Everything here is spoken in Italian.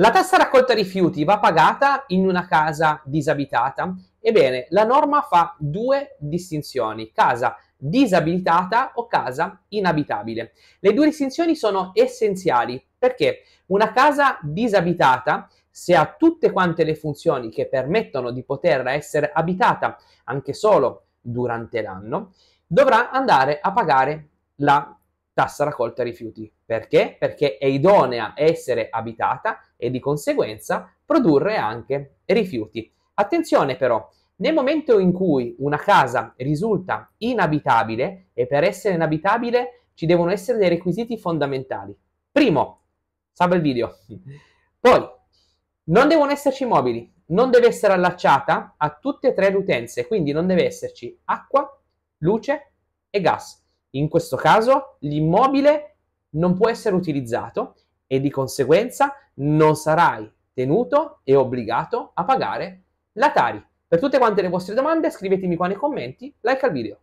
La tassa raccolta rifiuti va pagata in una casa disabitata? Ebbene, la norma fa due distinzioni, casa disabilitata o casa inabitabile. Le due distinzioni sono essenziali perché una casa disabitata, se ha tutte quante le funzioni che permettono di poter essere abitata anche solo durante l'anno, dovrà andare a pagare la tassa raccolta rifiuti. Perché? Perché è idonea a essere abitata e di conseguenza produrre anche rifiuti. Attenzione però, nel momento in cui una casa risulta inabitabile, e per essere inabitabile ci devono essere dei requisiti fondamentali. Primo, salva il video. Poi, non devono esserci mobili, non deve essere allacciata a tutte e tre le utenze, quindi non deve esserci acqua, luce e gas. In questo caso l'immobile non può essere utilizzato e di conseguenza non sarai tenuto e obbligato a pagare la Tari. Per tutte quante le vostre domande scrivetemi qua nei commenti, like al video.